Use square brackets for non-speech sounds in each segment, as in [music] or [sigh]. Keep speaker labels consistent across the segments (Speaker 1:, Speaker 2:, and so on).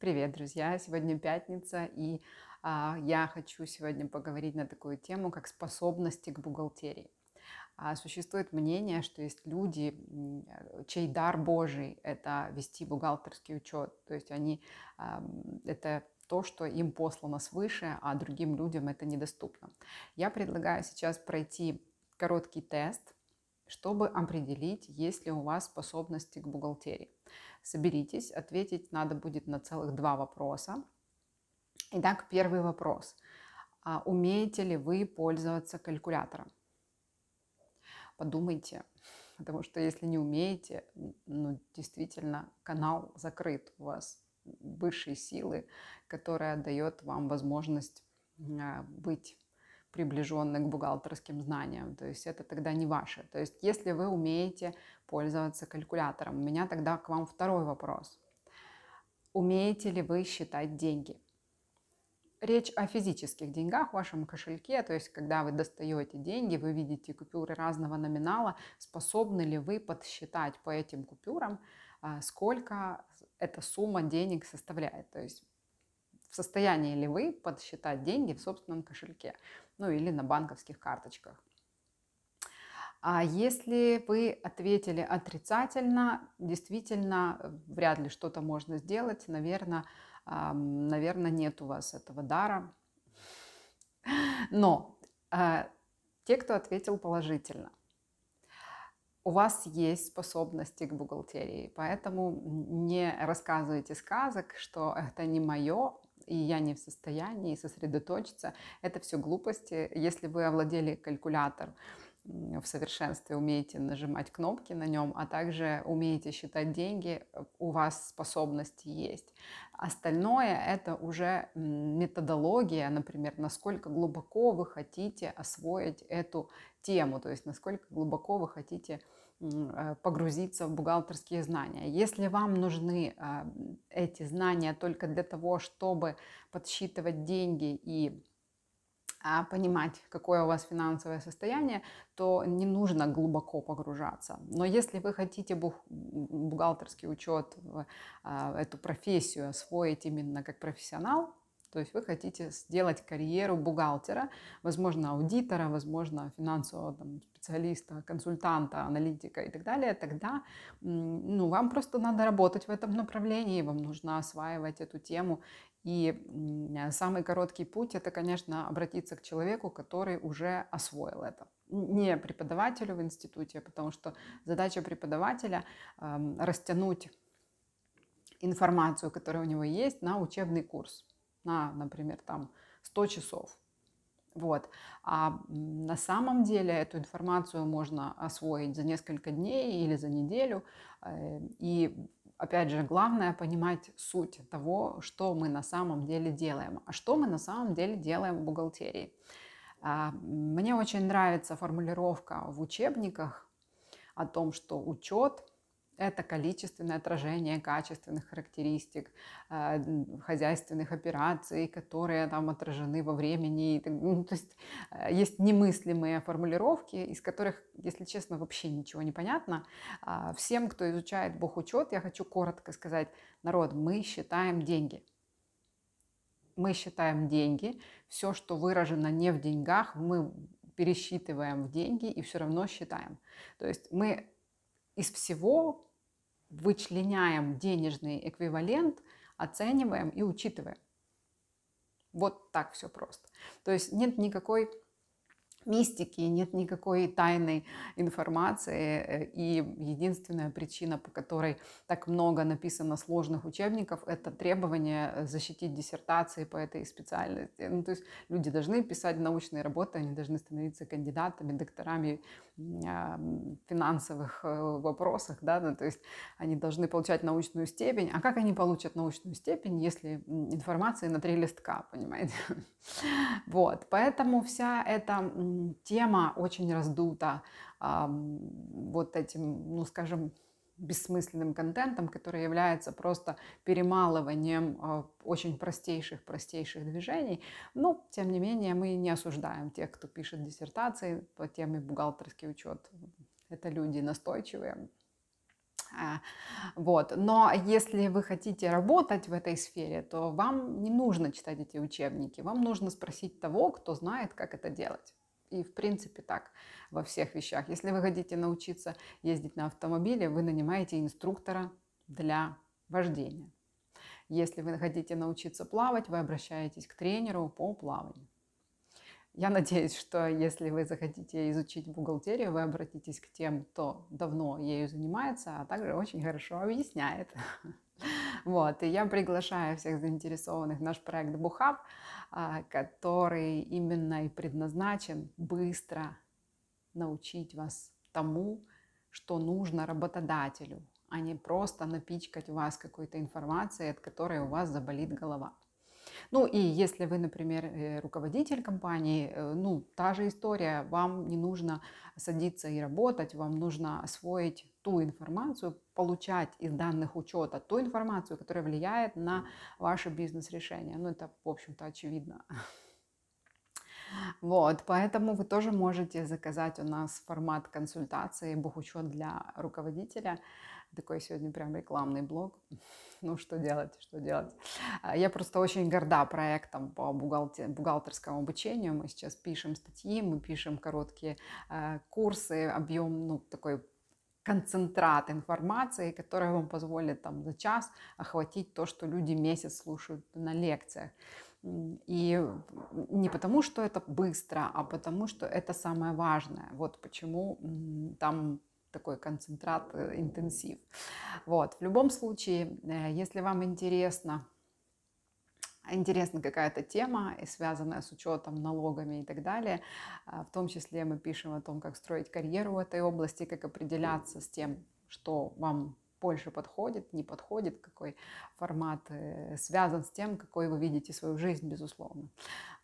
Speaker 1: Привет, друзья! Сегодня пятница, и а, я хочу сегодня поговорить на такую тему, как способности к бухгалтерии. А, существует мнение, что есть люди, э, чей дар Божий – это вести бухгалтерский учет, то есть они а, это то, что им послано свыше, а другим людям это недоступно. Я предлагаю сейчас пройти короткий тест – чтобы определить, есть ли у вас способности к бухгалтерии. Соберитесь, ответить надо будет на целых два вопроса. Итак, первый вопрос. А умеете ли вы пользоваться калькулятором? Подумайте, [laughs] потому что если не умеете, ну, действительно, канал закрыт у вас высшей силы, которая дает вам возможность а, быть приближенный к бухгалтерским знаниям. То есть это тогда не ваше. То есть если вы умеете пользоваться калькулятором, у меня тогда к вам второй вопрос. Умеете ли вы считать деньги? Речь о физических деньгах в вашем кошельке, то есть когда вы достаете деньги, вы видите купюры разного номинала, способны ли вы подсчитать по этим купюрам, а, сколько эта сумма денег составляет. То есть в состоянии ли вы подсчитать деньги в собственном кошельке, ну или на банковских карточках. А если вы ответили отрицательно, действительно, э, вряд ли что-то можно сделать. Наверное, наверное, нет у вас этого дара. Но э, те, кто ответил положительно, у вас есть способности к бухгалтерии, поэтому не рассказывайте сказок, что это не мое, и я не в состоянии сосредоточиться. Это все глупости. Если вы овладели калькулятор, в совершенстве умеете нажимать кнопки на нем, а также умеете считать деньги, у вас способности есть. Остальное это уже методология, например, насколько глубоко вы хотите освоить эту тему, то есть насколько глубоко вы хотите Э, погрузиться в бухгалтерские знания. Если вам нужны а, эти знания только для того, чтобы подсчитывать деньги и а, понимать, какое у вас финансовое состояние, то не нужно глубоко погружаться. Но если вы хотите бухгалтерский учет, а, эту профессию освоить именно как профессионал, то есть вы хотите сделать карьеру бухгалтера, возможно, аудитора, возможно, финансового там, специалиста, консультанта, аналитика и так далее, тогда ну, вам просто надо работать в этом направлении, вам нужно осваивать эту тему. И самый короткий путь – это, конечно, обратиться к человеку, который уже освоил это. Не преподавателю в институте, потому что задача преподавателя э, – растянуть информацию, которая у него есть, на учебный курс на, например, там 100 часов. Вот. А на самом деле эту информацию можно освоить за несколько дней или за неделю. Э, и опять же, главное понимать суть того, что мы на самом деле делаем. А что мы на самом деле делаем в бухгалтерии? А, мне очень нравится формулировка в учебниках о том, что учет это количественное отражение качественных характеристик э, хозяйственных операций, которые там отражены во времени. Ну, то есть э, есть немыслимые формулировки, из которых, если честно, вообще ничего не понятно. А всем, кто изучает бухучет, я хочу коротко сказать, народ, мы считаем деньги мы считаем деньги, все, что выражено не в деньгах, мы пересчитываем в деньги и все равно считаем. То есть мы из всего вычленяем денежный эквивалент, оцениваем и учитываем. Вот так все просто. То есть нет никакой мистики, нет никакой тайной информации. Э, и единственная причина, по которой так много написано сложных учебников, это требование э, защитить диссертации по этой специальности. Ну, то есть люди должны писать научные работы, они должны становиться кандидатами, докторами в а, финансовых э, вопросах, да, ну, то есть они должны получать научную степень. А как они получат научную степень, если информации на три листка, понимаете? [laughs] Вот, поэтому вся эта тема очень раздута вот этим, ну скажем, бессмысленным контентом, который является просто перемалыванием а, очень простейших, простейших движений. Но, тем не менее, мы не осуждаем тех, кто пишет диссертации по теме бухгалтерский учет. Это люди настойчивые, а, вот. Но если вы хотите работать в этой сфере, то вам не нужно читать эти учебники. Вам нужно спросить того, кто знает, как это делать. И, в принципе, так во всех вещах. Если вы хотите научиться ездить на автомобиле, вы нанимаете инструктора для вождения. Если вы хотите научиться плавать, вы обращаетесь к тренеру по плаванию. Я надеюсь, что если вы захотите изучить бухгалтерию, вы обратитесь к тем, кто давно ею занимается, а также очень хорошо объясняет. Вот, и я приглашаю всех заинтересованных в наш проект Бухаб, а, который именно и предназначен быстро научить вас тому, что нужно работодателю, а не просто напичкать вас какой-то информацией, от которой у вас заболит голова. Ну и если вы, например, э, руководитель компании, э, ну та же история, вам не нужно садиться и работать, вам нужно освоить ту информацию, получать из данных учета ту информацию, которая влияет на ваше бизнес-решение. Ну это, в общем-то, очевидно. Вот, поэтому вы тоже можете заказать у нас формат консультации «Бухучет для руководителя», такой сегодня прям рекламный блог. [laughs] Ну, что делать, что делать. А, я просто очень горда проектом по бухгалтерскому обучению. Мы сейчас пишем статьи, мы пишем короткие а, курсы, объем, ну, такой концентрат информации, которая вам позволит там за час охватить то, что люди месяц слушают на лекциях. И не потому, что это быстро, а потому, что это самое важное. Вот почему там такой концентрат, э, интенсив. Вот. В любом случае, э, если вам интересно, интересна какая-то тема, связанная с учетом, налогами и так далее. Э, в том числе мы пишем о том, как строить карьеру в этой области, как определяться с тем, что вам больше подходит, не подходит, какой формат связан с тем, какой вы видите свою жизнь, безусловно.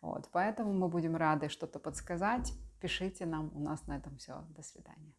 Speaker 1: Вот, поэтому мы будем рады что-то подсказать. Пишите нам. У нас на этом все. До свидания.